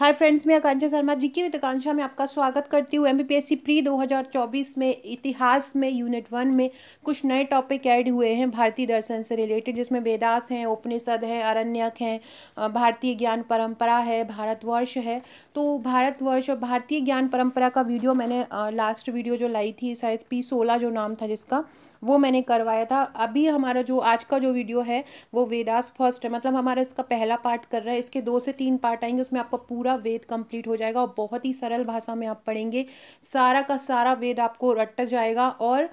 hi friends मैं आकांक्षा शर्मा जी की आकांक्षा में आपका स्वागत करती हूँ एमबीपीएससी प्री 2024 में इतिहास में यूनिट वन में कुछ नए टॉपिक ऐड हुए हैं भारतीय दर्शन से रिलेटेड जिसमें वेदास हैं उपनिषद हैं अरण्यक हैं भारतीय ज्ञान परंपरा है भारतवर्ष है तो भारतवर्ष और भारतीय ज्ञान परम्परा का वीडियो मैंने लास्ट वीडियो जो लाई थी शायद पी सोलह जो नाम था जिसका वो मैंने करवाया था अभी हमारा जो आज का जो वीडियो है वो वेदास फर्स्ट है मतलब हमारा इसका पहला पार्ट कर रहा है इसके दो से तीन पार्ट आएंगे उसमें आपको पूरा पूरा वेद कंप्लीट हो जाएगा और बहुत ही सरल भाषा में आप पढ़ेंगे सारा का सारा वेद आपको रट जाएगा और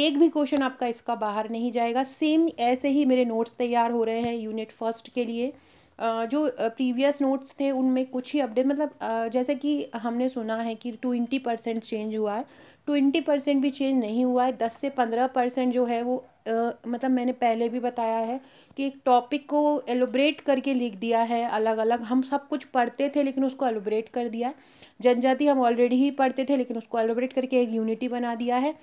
एक भी क्वेश्चन आपका इसका बाहर नहीं जाएगा सेम ऐसे ही मेरे नोट्स तैयार हो रहे हैं यूनिट फर्स्ट के लिए जो प्रीवियस नोट्स थे उनमें कुछ ही अपडेट मतलब जैसे कि हमने सुना है कि ट्वेंटी परसेंट चेंज हुआ है ट्वेंटी परसेंट भी चेंज नहीं हुआ है दस से पंद्रह परसेंट जो है वो मतलब मैंने पहले भी बताया है कि एक टॉपिक को एलोब्रेट करके लिख दिया है अलग अलग हम सब कुछ पढ़ते थे लेकिन उसको एलोब्रेट कर दिया है जनजाति हम ऑलरेडी ही पढ़ते थे लेकिन उसको एलोब्रेट करके एक यूनिटी बना दिया है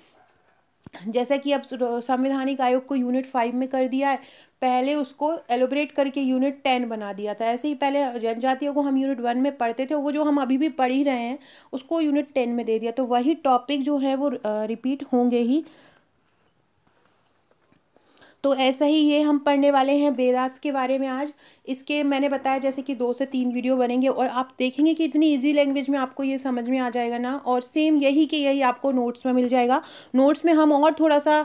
जैसा कि अब संवैधानिक आयोग को यूनिट फाइव में कर दिया है पहले उसको एलोबरेट करके यूनिट टेन बना दिया था ऐसे ही पहले जनजातियों को हम यूनिट वन में पढ़ते थे वो जो हम अभी भी पढ़ ही रहे हैं उसको यूनिट टेन में दे दिया तो वही टॉपिक जो है वो रिपीट होंगे ही तो ऐसा ही ये हम पढ़ने वाले हैं वेदास के बारे में आज इसके मैंने बताया जैसे कि दो से तीन वीडियो बनेंगे और आप देखेंगे कि इतनी ईजी लैंग्वेज में आपको ये समझ में आ जाएगा ना और सेम यही कि यही आपको नोट्स में मिल जाएगा नोट्स में हम और थोड़ा सा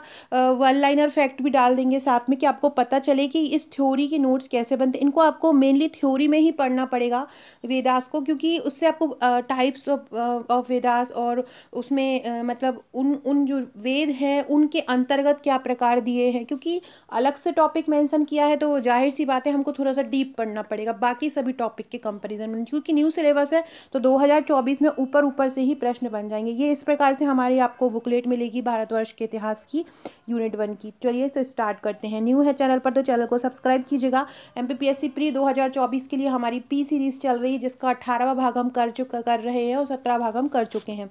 वन लाइनर फैक्ट भी डाल देंगे साथ में कि आपको पता चले कि इस थ्योरी के नोट्स कैसे बनते इनको आपको मेनली थ्योरी में ही पढ़ना पड़ेगा वेदास को क्योंकि उससे आपको टाइप्स ऑफ वेदास और उसमें मतलब उन उन जो वेद हैं उनके अंतर्गत क्या प्रकार दिए हैं क्योंकि अलग से टॉपिक मेंशन किया है तो जाहिर सी बात है हमको थोड़ा सा डीप पढ़ना पड़ेगा बाकी सभी टॉपिक के कंपेरिजन में क्योंकि न्यू सिलेबस है तो 2024 में ऊपर ऊपर से ही प्रश्न बन जाएंगे ये इस प्रकार से हमारी आपको बुकलेट मिलेगी भारतवर्ष के इतिहास की यूनिट वन की चलिए तो स्टार्ट करते हैं न्यू है चैनल पर तो चैनल को सब्सक्राइब कीजिएगा एम प्री दो के लिए हमारी पी सीरीज चल रही है जिसका अठारहवा भाग हम कर चुका कर रहे हैं और सत्रह भाग हम कर चुके हैं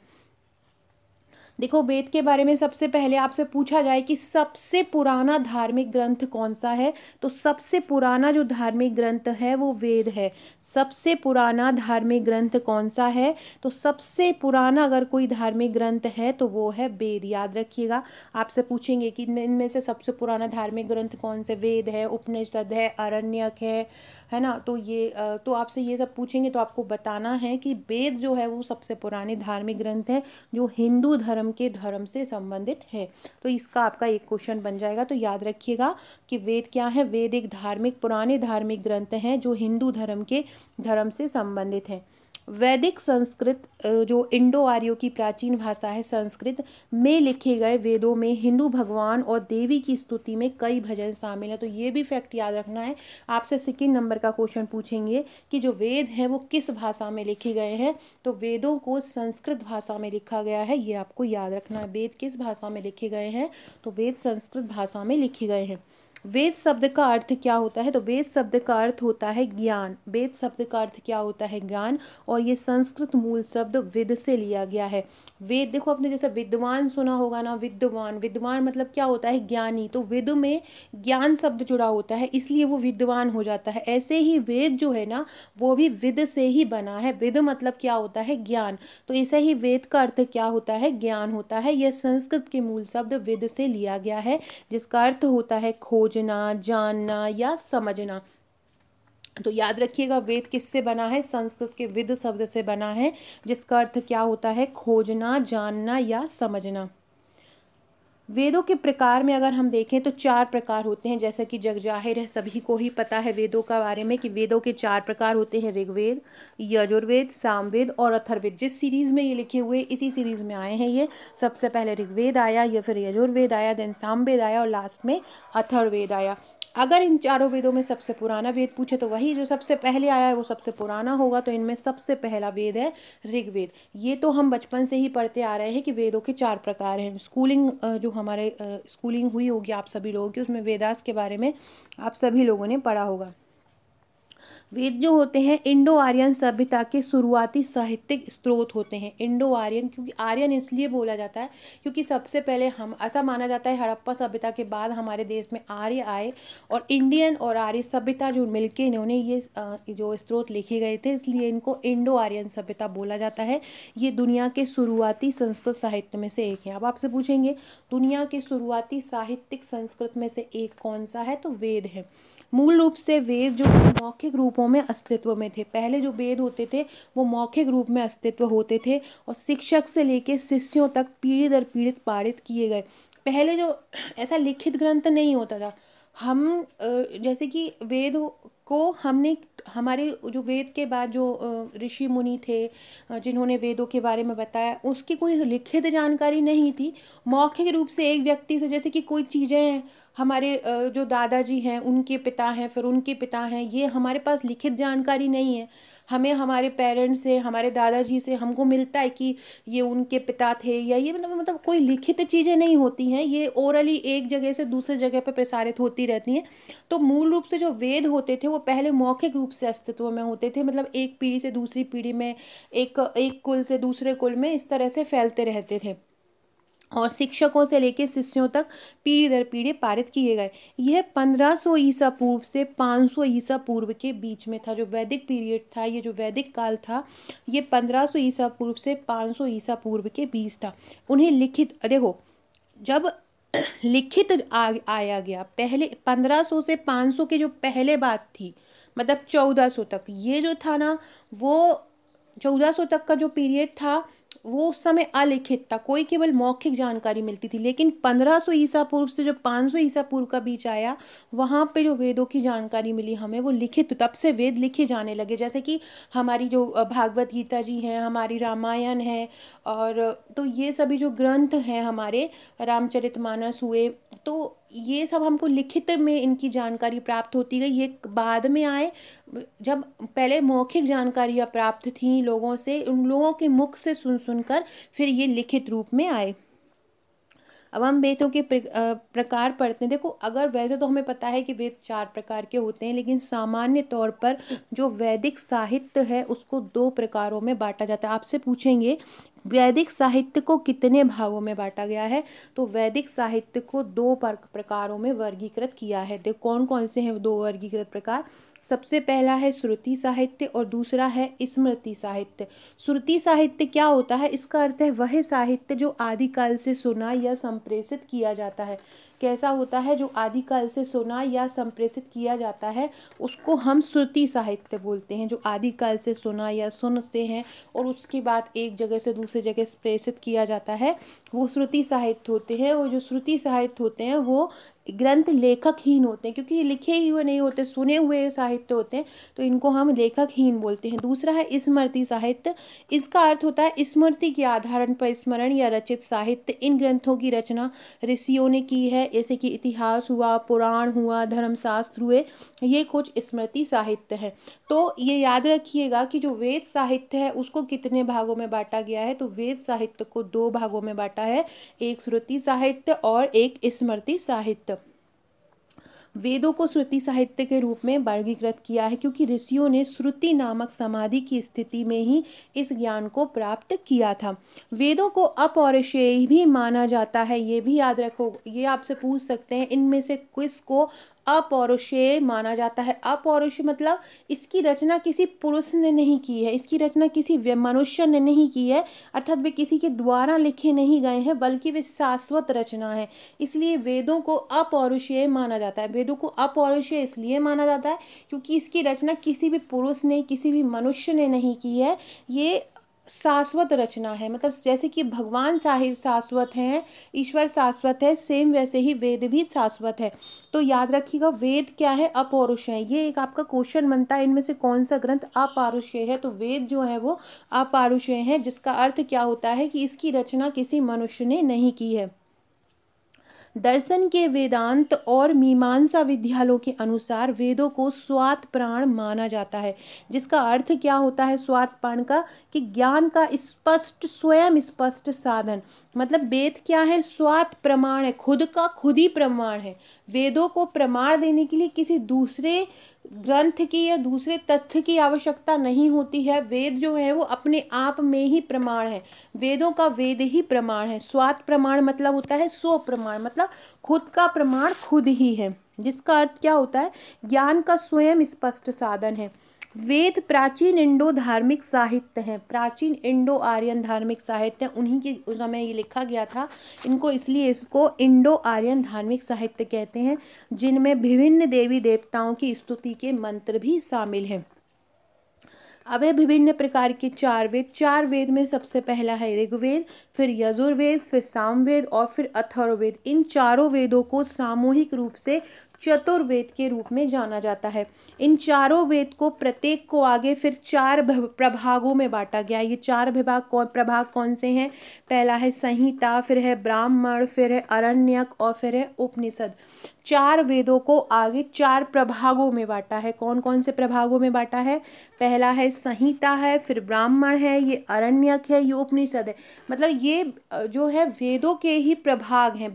देखो वेद के बारे में सबसे पहले आपसे पूछा जाए कि सबसे पुराना धार्मिक ग्रंथ कौन सा है तो सबसे पुराना जो धार्मिक ग्रंथ है वो वेद है सबसे पुराना धार्मिक ग्रंथ कौन सा है तो सबसे पुराना अगर कोई धार्मिक ग्रंथ है तो वो है वेद याद रखिएगा आपसे पूछेंगे कि इनमें से सबसे पुराना धार्मिक ग्रंथ कौन से वेद है उपनिषद है अरण्यक है है ना तो ये तो आपसे ये सब पूछेंगे तो आपको बताना है कि वेद जो है वो सबसे पुराने धार्मिक ग्रंथ है जो हिंदू धर्म के धर्म से संबंधित है तो इसका आपका एक क्वेश्चन बन जाएगा तो याद रखिएगा कि वेद क्या है वेद एक धार्मिक पुराने धार्मिक ग्रंथ हैं जो हिंदू धर्म के धर्म से संबंधित हैं वैदिक संस्कृत जो इंडो आर्यो की प्राचीन भाषा है संस्कृत में लिखे गए वेदों में हिंदू भगवान और देवी की स्तुति में कई भजन शामिल है तो ये भी फैक्ट याद रखना है आपसे सेकेंड नंबर का क्वेश्चन पूछेंगे कि जो वेद हैं वो किस भाषा में लिखे गए हैं तो वेदों को संस्कृत भाषा में लिखा गया है ये आपको याद रखना है वेद किस भाषा में लिखे गए हैं तो वेद संस्कृत भाषा में लिखे गए हैं वेद शब्द का अर्थ क्या होता है तो वेद शब्द का अर्थ होता है ज्ञान वेद शब्द का अर्थ क्या होता है ज्ञान और ये संस्कृत मूल शब्द विद से लिया गया है वेद देखो आपने जैसे विद्वान सुना होगा ना विद्वान विद्वान मतलब क्या होता है ज्ञानी तो वेद में ज्ञान शब्द जुड़ा होता है इसलिए वो विद्वान हो जाता है ऐसे ही वेद जो है ना वो भी विद से ही बना है विद मतलब क्या होता है ज्ञान तो ऐसे ही वेद का अर्थ क्या होता है ज्ञान होता है यह संस्कृत के मूल शब्द वेद से लिया गया है जिसका अर्थ होता है खोजना जानना या समझना तो याद रखिएगा वेद किससे बना है संस्कृत के विद शब्द से बना है जिसका अर्थ क्या होता है खोजना जानना या समझना वेदों के प्रकार में अगर हम देखें तो चार प्रकार होते हैं जैसा कि जग जाहिर है सभी को ही पता है वेदों का बारे में कि वेदों के चार प्रकार होते हैं ऋग्वेद यजुर्वेद सामवेद और अथर्वेद जिस सीरीज़ में ये लिखे हुए इसी सीरीज़ में आए हैं ये सबसे पहले ऋग्वेद आया या फिर यजुर्वेद आया देन सामवेद आया और लास्ट में अथर्वेद आया अगर इन चारों वेदों में सबसे पुराना वेद पूछे तो वही जो सबसे पहले आया है वो सबसे पुराना होगा तो इनमें सबसे पहला वेद है ऋग्वेद ये तो हम बचपन से ही पढ़ते आ रहे हैं कि वेदों के चार प्रकार हैं स्कूलिंग जो हमारे स्कूलिंग हुई होगी आप सभी लोगों की उसमें वेदास के बारे में आप सभी लोगों ने पढ़ा होगा वेद जो होते हैं इंडो आर्यन सभ्यता के शुरुआती साहित्यिक स्रोत होते हैं इंडो आर्यन क्योंकि आर्यन इसलिए बोला जाता है क्योंकि सबसे पहले हम ऐसा माना जाता है हड़प्पा सभ्यता के बाद हमारे देश में आर्य आए और इंडियन और आर्य सभ्यता जो मिलके इन्होंने ये जो स्रोत लिखे गए थे इसलिए इनको इंडो आर्यन सभ्यता बोला जाता है ये दुनिया के शुरुआती संस्कृत साहित्य में से एक है अब आपसे पूछेंगे दुनिया के शुरुआती साहित्यिक संस्कृत में से एक कौन सा है तो वेद है मूल रूप से वेद जो मौखिक रूपों में अस्तित्व में थे पहले जो वेद होते थे वो मौखिक रूप में अस्तित्व होते थे और शिक्षक से लेकर शिष्यों तक पीढ़ी दर पीड़ित पारित किए गए पहले जो ऐसा लिखित ग्रंथ नहीं होता था हम जैसे कि वेद को हमने हमारे जो वेद के बाद जो ऋषि मुनि थे जिन्होंने वेदों के बारे में बताया उसकी कोई लिखित जानकारी नहीं थी मौखिक रूप से एक व्यक्ति से जैसे कि कोई चीज़ें हमारे जो दादाजी हैं उनके पिता हैं फिर उनके पिता हैं ये हमारे पास लिखित जानकारी नहीं है हमें हमारे पेरेंट्स से हमारे दादाजी से हमको मिलता है कि ये उनके पिता थे या ये मतलब मतलब कोई लिखित चीज़ें नहीं होती हैं ये ओरली एक जगह से दूसरे जगह पर प्रसारित होती रहती हैं तो मूल रूप से जो वेद होते थे वो पहले मौखिक रूप से अस्तित्व में होते थे मतलब एक पीढ़ी से दूसरी पीढ़ी में एक एक कुल से दूसरे कुल में इस तरह से फैलते रहते थे और शिक्षकों से लेकर शिष्यों तक पीढ़ी दर पीढ़ी पारित किए गए यह 1500 ईसा पूर्व से 500 ईसा पूर्व के बीच में था जो वैदिक पीरियड था ये जो वैदिक काल था ये 1500 ईसा पूर्व से 500 ईसा पूर्व के बीच था उन्हें लिखित देखो जब लिखित आ, आया गया पहले 1500 से 500 के जो पहले बात थी मतलब चौदह सौ तक ये जो था ना वो चौदह सौ तक का जो पीरियड था वो उस समय अलिखित था कोई केवल मौखिक जानकारी मिलती थी लेकिन 1500 ईसा पूर्व से जो 500 ईसा पूर्व का बीच आया वहाँ पे जो वेदों की जानकारी मिली हमें वो लिखित तब से वेद लिखे जाने लगे जैसे कि हमारी जो भागवत गीता जी हैं हमारी रामायण है और तो ये सभी जो ग्रंथ हैं हमारे रामचरितमानस हुए तो ये सब हमको लिखित में इनकी जानकारी प्राप्त होती गई ये बाद में आए जब पहले मौखिक जानकारियाँ प्राप्त थी लोगों से उन लोगों के मुख से सुन सुनकर फिर ये लिखित रूप में आए अब हम वेदों के प्रकार पढ़ते हैं देखो अगर वैसे तो हमें पता है कि वेद चार प्रकार के होते हैं लेकिन सामान्य तौर पर जो वैदिक साहित्य है उसको दो प्रकारों में बांटा जाता है आपसे पूछेंगे वैदिक साहित्य को कितने भागों में बांटा गया है तो वैदिक साहित्य को दो प्रकारों में वर्गीकृत किया है तो कौन कौन से हैं दो वर्गीकृत प्रकार सबसे पहला है श्रुति साहित्य और दूसरा है स्मृति साहित्य श्रुति साहित्य क्या होता है इसका अर्थ है वह साहित्य जो आदिकाल से सुना या संप्रेषित किया जाता है कैसा होता है जो आदिकाल से सुना या संप्रेषित किया जाता है उसको हम श्रुति साहित्य बोलते हैं जो आदिकाल से सुना या सुनते हैं और उसकी बात एक जगह से दूसरी दूसरी जगह प्रेषित किया जाता है वो श्रुति साहित्य होते हैं वो जो श्रुति साहित्य होते हैं वो ग्रंथ लेखकहीन होते हैं क्योंकि ये लिखे हुए नहीं होते सुने हुए साहित्य होते हैं तो इनको हम लेखकहीन बोलते हैं दूसरा है स्मृति साहित्य इसका अर्थ होता है स्मृति के आधारण पर स्मरण या रचित साहित्य इन ग्रंथों की रचना ऋषियों ने की है जैसे कि इतिहास हुआ पुराण हुआ धर्मशास्त्र हुए ये कुछ स्मृति साहित्य है तो ये याद रखिएगा कि जो वेद साहित्य है उसको कितने भागों में बांटा गया है तो वेद साहित्य को दो भागों में बांटा है एक श्रुति साहित्य और एक स्मृति साहित्य वेदों को श्रुति साहित्य के रूप में वर्गीकृत किया है क्योंकि ऋषियों ने श्रुति नामक समाधि की स्थिति में ही इस ज्ञान को प्राप्त किया था वेदों को अपौरुषेय भी माना जाता है ये भी याद रखो ये आपसे पूछ सकते हैं इनमें से किस को अपौरुषेय माना जाता है अपौरुष मतलब इसकी रचना किसी पुरुष ने नहीं की है इसकी रचना किसी मनुष्य ने नहीं की है अर्थात वे किसी के द्वारा लिखे नहीं गए हैं बल्कि वे शाश्वत रचना है इसलिए वेदों को अपौरुषीय माना जाता है वेदों को अपौरुषीय इसलिए माना जाता है क्योंकि इसकी रचना किसी भी पुरुष ने किसी भी मनुष्य ने नहीं की है ये शाश्वत रचना है मतलब जैसे कि भगवान साहिब शाश्वत हैं ईश्वर शाश्वत है सेम वैसे ही वेद भी शाश्वत है तो याद रखिएगा वेद क्या है अपौरुष है ये एक आपका क्वेश्चन बनता है इनमें से कौन सा ग्रंथ अपारुषय है तो वेद जो है वो अपारुष्य है जिसका अर्थ क्या होता है कि इसकी रचना किसी मनुष्य ने नहीं की है दर्शन के वेदांत और मीमांसा विद्यालयों के अनुसार वेदों को स्वात प्राण माना जाता है जिसका अर्थ क्या होता है स्वात प्राण का कि ज्ञान का स्पष्ट स्वयं स्पष्ट साधन मतलब वेद क्या है स्वात प्रमाण है खुद का खुद ही प्रमाण है वेदों को प्रमाण देने के लिए किसी दूसरे ग्रंथ की या दूसरे तथ्य की आवश्यकता नहीं होती है वेद जो है वो अपने आप में ही प्रमाण है वेदों का वेद ही प्रमाण है स्वात प्रमाण मतलब होता है स्व प्रमाण मतलब खुद का प्रमाण खुद ही है जिसका अर्थ क्या होता है ज्ञान का स्वयं स्पष्ट साधन है वेद प्राचीन इंडो धार्मिक साहित्य हैं प्राचीन इंडो आर्यन धार्मिक साहित्य उन्हीं के उस समय ये लिखा गया था इनको इसलिए इसको इंडो आर्यन धार्मिक साहित्य कहते हैं जिनमें विभिन्न देवी देवताओं की स्तुति के मंत्र भी शामिल हैं अब है विभिन्न प्रकार के चार वेद चार वेद में सबसे पहला है ऋग्वेद फिर यजुर्वेद फिर सामवेद और फिर अथर्ववेद इन चारों वेदों को सामूहिक रूप से चतुर्वेद के रूप में जाना जाता है इन चारों वेद को प्रत्येक को आगे फिर चार प्रभागों में बांटा गया ये चार विभाग कौन प्रभाग कौन से हैं पहला है संहिता फिर है ब्राह्मण फिर है अरण्यक और फिर है उपनिषद चार वेदों को आगे चार प्रभागों में बांटा है कौन कौन से प्रभागों में बांटा है पहला है संहिता है फिर ब्राह्मण है ये अरण्यक है ये उपनिषद है मतलब ये जो है वेदों के ही प्रभाग हैं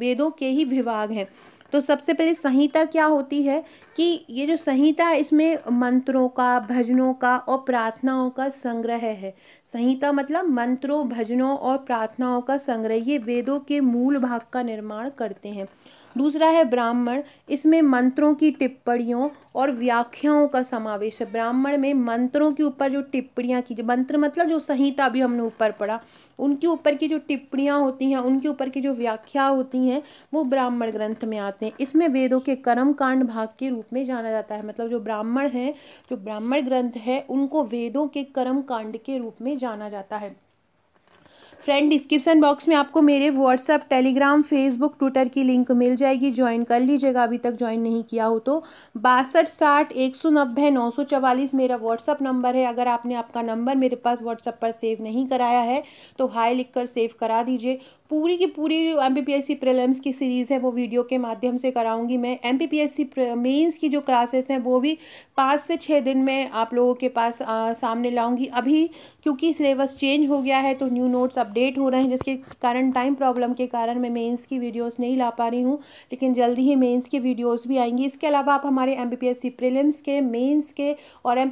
वेदों के ही विभाग हैं तो सबसे पहले संहिता क्या होती है कि ये जो संहिता इसमें मंत्रों का भजनों का और प्रार्थनाओं का संग्रह है संहिता मतलब मंत्रों भजनों और प्रार्थनाओं का संग्रह ये वेदों के मूल भाग का निर्माण करते हैं दूसरा है ब्राह्मण इसमें मंत्रों की टिप्पणियों और व्याख्याओं का समावेश है ब्राह्मण में मंत्रों के ऊपर जो टिप्पणियाँ की मंत्र मतलब जो संहिता भी हमने ऊपर पढ़ा उनके ऊपर की जो टिप्पणियाँ होती हैं उनके ऊपर की जो व्याख्या होती हैं वो ब्राह्मण ग्रंथ में आते हैं इसमें वेदों के कर्म कांड भाग के रूप में जाना जाता है मतलब जो ब्राह्मण हैं जो ब्राह्मण ग्रंथ है उनको वेदों के कर्म कांड के रूप में जाना जाता है फ्रेंड डिस्क्रिप्सन बॉक्स में आपको मेरे व्हाट्सअप टेलीग्राम फेसबुक ट्विटर की लिंक मिल जाएगी ज्वाइन कर लीजिएगा अभी तक ज्वाइन नहीं किया हो तो बासठ साठ एक सौ नब्बे नौ सौ चवालीस मेरा व्हाट्सअप नंबर है अगर आपने आपका नंबर मेरे पास व्हाट्सअप पर सेव नहीं कराया है तो हाई लिख कर सेव करा दीजिए पूरी की पूरी एम पी की सीरीज़ है वो वीडियो के माध्यम से कराऊंगी मैं एम पी पी की जो क्लासेस हैं वो भी पाँच से छः दिन में आप लोगों के पास आ, सामने लाऊंगी अभी क्योंकि सिलेबस चेंज हो गया है तो न्यू नोट्स अपडेट हो रहे हैं जिसके कारण टाइम प्रॉब्लम के कारण मैं मेंस की वीडियोस नहीं ला पा रही हूँ लेकिन जल्दी ही मेंस की वीडियोस भी आएंगी इसके अलावा आप हमारे एम प्रीलिम्स के मेंस के और एम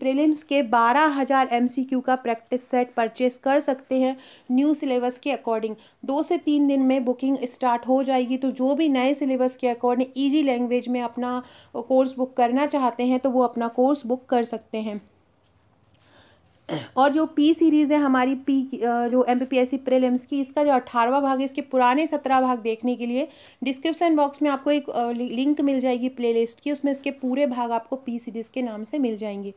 प्रीलिम्स के बारह हज़ार का प्रैक्टिस सेट परचेस कर सकते हैं न्यू सिलेबस के अकॉर्डिंग दो से तीन दिन में बुकिंग स्टार्ट हो जाएगी तो जो भी नए सिलेबस के अकॉर्डिंग ईजी लैंग्वेज में अपना कोर्स बुक करना चाहते हैं तो वो अपना कोर्स बुक कर सकते हैं और जो पी सीरीज़ है हमारी पी जो M P P S C prelims की इसका जो अट्ठारहवा भाग है इसके पुराने सत्रह भाग देखने के लिए डिस्क्रिप्शन बॉक्स में आपको एक लिंक मिल जाएगी प्लेलिस्ट की उसमें इसके पूरे भाग आपको पी सीरीज़ के नाम से मिल जाएंगे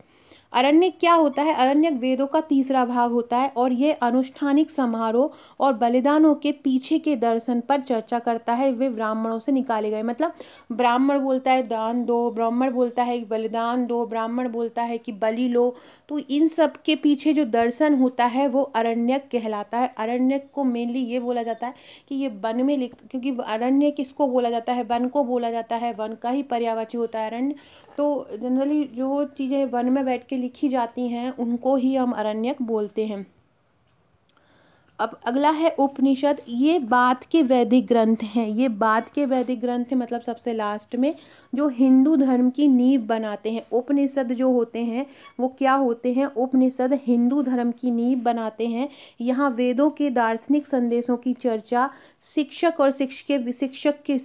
अरण्य क्या होता है अरण्य वेदों का तीसरा भाग होता है और यह अनुष्ठानिक समारोह और बलिदानों के पीछे के दर्शन पर चर्चा करता है वे ब्राह्मणों से निकाले गए मतलब ब्राह्मण बोलता है दान दो ब्राह्मण बोलता है बलिदान दो ब्राह्मण बोलता है कि बलि लो तो इन सब के पीछे जो दर्शन होता है वो अरण्यक कहलाता है अरण्यक को मेनली ये बोला जाता है कि ये वन में लिख क्योंकि अरण्य किसको बोला जाता है वन को बोला जाता है वन का ही पर्यावाची होता है अरण्य तो जनरली जो चीज़ें वन में बैठ के लिखी जाती हैं उनको ही हम अरण्यक बोलते हैं अब अगला है उपनिषद ये बात के वैदिक ग्रंथ हैं ये बात के वैदिक ग्रंथ हैं मतलब सबसे लास्ट में जो हिंदू धर्म की नींव बनाते हैं उपनिषद जो होते हैं वो क्या होते हैं उपनिषद हिंदू धर्म की नींव बनाते हैं यहाँ वेदों के दार्शनिक संदेशों की चर्चा शिक्षक और शिक्षक के शिक्षक के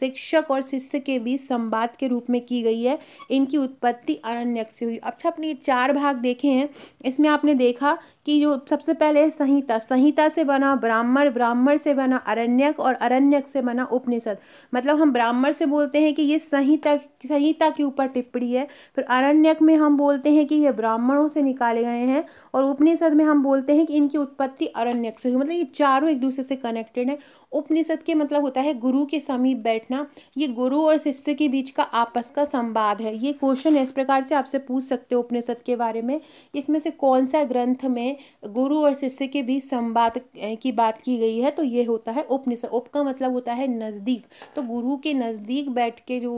शिक्षक और शिष्य के बीच संवाद के रूप में की गई है इनकी उत्पत्ति अरण्यक से हुई अच्छा अपने चार भाग देखे हैं इसमें आपने देखा कि जो सबसे पहले संहिता संहिता से बना ब्राह्मण ब्राह्मण से बना अरण्यक और अरण्यक से बना उपनिषद मतलब हम ब्राह्मण से बोलते हैं कि ये संहिता संहिता के ऊपर टिप्पणी है फिर अरण्यक में हम बोलते हैं कि ये ब्राह्मणों से निकाले गए हैं और उपनिषद में हम बोलते हैं कि इनकी उत्पत्ति अरण्यक से हुई मतलब ये चारों एक दूसरे से कनेक्टेड है उपनिषद के मतलब होता है गुरु के समीप बैठ बैठना ये गुरु और शिष्य के बीच का आपस का संवाद है ये क्वेश्चन इस प्रकार से आपसे पूछ सकते हो उपनिषद के बारे में इसमें से कौन सा ग्रंथ में गुरु और शिष्य के बीच संवाद की बात की गई है तो ये होता है उपनिषद उप का मतलब होता है नज़दीक तो गुरु के नज़दीक बैठ के जो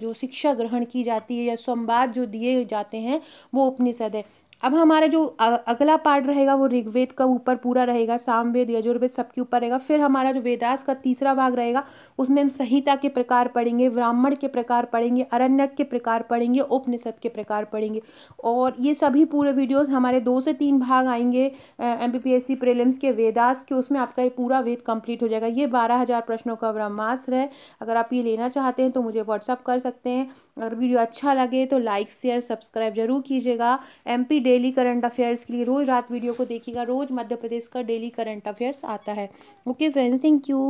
जो शिक्षा ग्रहण की जाती है या संवाद जो दिए जाते हैं वो उपनिषद है अब हमारा जो अगला पार्ट रहेगा वो ऋग्वेद का ऊपर पूरा रहेगा सामवेद यजुर्वेद सबके ऊपर रहेगा फिर हमारा जो वेदास का तीसरा भाग रहेगा उसमें हम संहिता के प्रकार पढ़ेंगे ब्राह्मण के प्रकार पढ़ेंगे अरण्यक के प्रकार पढ़ेंगे उपनिषद के प्रकार पढ़ेंगे और ये सभी पूरे वीडियोस हमारे दो से तीन भाग आएंगे एम बी प्रीलिम्स के वेदास के उसमें आपका ये पूरा वेद कम्प्लीट हो जाएगा ये बारह हज़ार प्रश्नों का ब्रह्मास्त्र है अगर आप ये लेना चाहते हैं तो मुझे व्हाट्सअप कर सकते हैं अगर वीडियो अच्छा लगे तो लाइक शेयर सब्सक्राइब जरूर कीजिएगा M P daily current affairs के लिए रोज़ रात वीडियो को देखिएगा रोज़ मध्य प्रदेश का डेली करंट अफेयर्स आता है ओके फ्रेंड्स थैंक यू